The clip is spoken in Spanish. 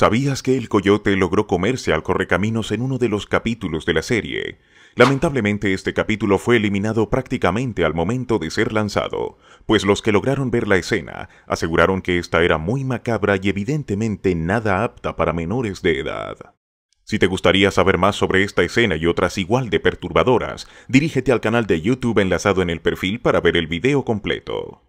¿Sabías que el coyote logró comerse al correcaminos en uno de los capítulos de la serie? Lamentablemente este capítulo fue eliminado prácticamente al momento de ser lanzado, pues los que lograron ver la escena aseguraron que esta era muy macabra y evidentemente nada apta para menores de edad. Si te gustaría saber más sobre esta escena y otras igual de perturbadoras, dirígete al canal de YouTube enlazado en el perfil para ver el video completo.